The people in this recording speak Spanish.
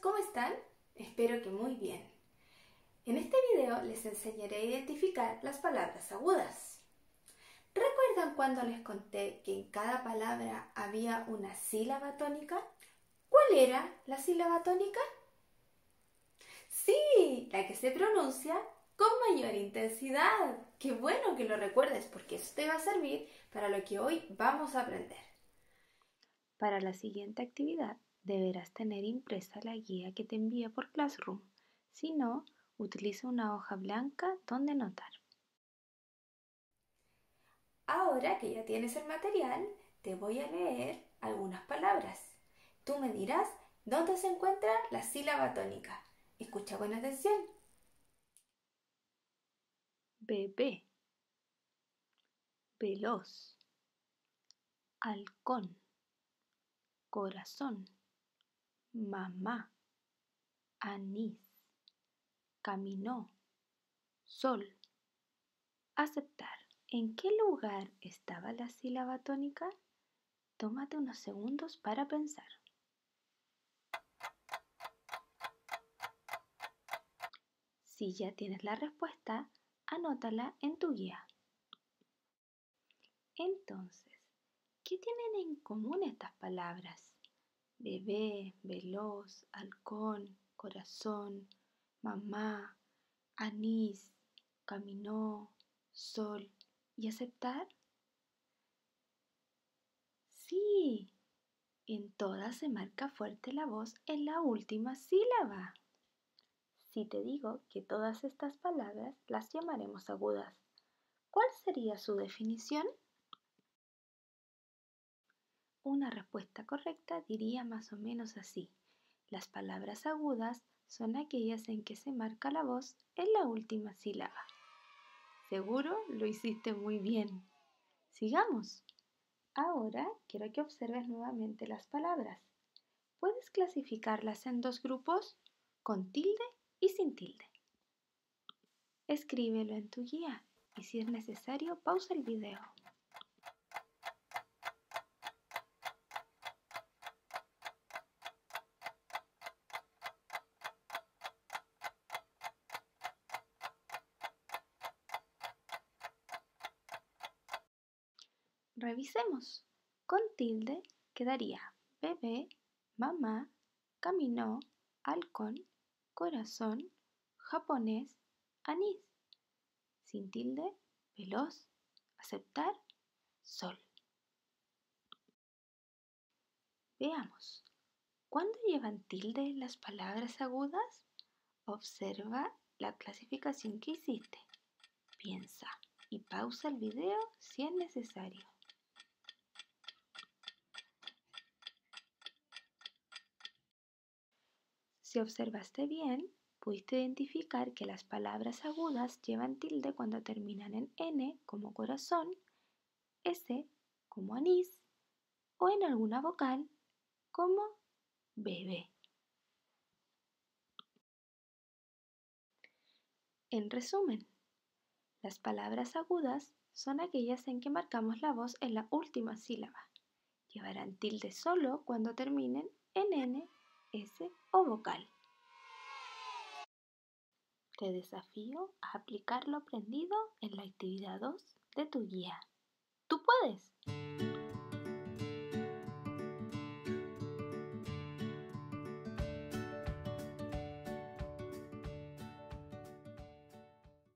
¿cómo están? Espero que muy bien. En este video les enseñaré a identificar las palabras agudas. ¿Recuerdan cuando les conté que en cada palabra había una sílaba tónica? ¿Cuál era la sílaba tónica? Sí, la que se pronuncia con mayor intensidad. Qué bueno que lo recuerdes porque eso te va a servir para lo que hoy vamos a aprender. Para la siguiente actividad deberás tener impresa la guía que te envía por Classroom. Si no, utiliza una hoja blanca donde anotar. Ahora que ya tienes el material, te voy a leer algunas palabras. Tú me dirás dónde se encuentra la sílaba tónica. Escucha con atención. Bebé. Veloz. Halcón. Corazón mamá, anís, caminó, sol. Aceptar. ¿En qué lugar estaba la sílaba tónica? Tómate unos segundos para pensar. Si ya tienes la respuesta, anótala en tu guía. Entonces, ¿qué tienen en común estas palabras? bebé, veloz, halcón, corazón, mamá, anís, camino, sol y aceptar? Sí, en todas se marca fuerte la voz en la última sílaba. Si te digo que todas estas palabras las llamaremos agudas, ¿cuál sería su definición? Una respuesta correcta diría más o menos así. Las palabras agudas son aquellas en que se marca la voz en la última sílaba. Seguro lo hiciste muy bien. Sigamos. Ahora quiero que observes nuevamente las palabras. Puedes clasificarlas en dos grupos, con tilde y sin tilde. Escríbelo en tu guía y si es necesario, pausa el video. Revisemos. Con tilde quedaría bebé, mamá, camino, halcón, corazón, japonés, anís. Sin tilde, veloz, aceptar, sol. Veamos. ¿Cuándo llevan tilde las palabras agudas? Observa la clasificación que hiciste. Piensa y pausa el video si es necesario. Si observaste bien, pudiste identificar que las palabras agudas llevan tilde cuando terminan en N como corazón, S como anís o en alguna vocal como bebé. En resumen, las palabras agudas son aquellas en que marcamos la voz en la última sílaba. Llevarán tilde solo cuando terminen en N S o vocal. Te desafío a aplicar lo aprendido en la actividad 2 de tu guía. ¡Tú puedes!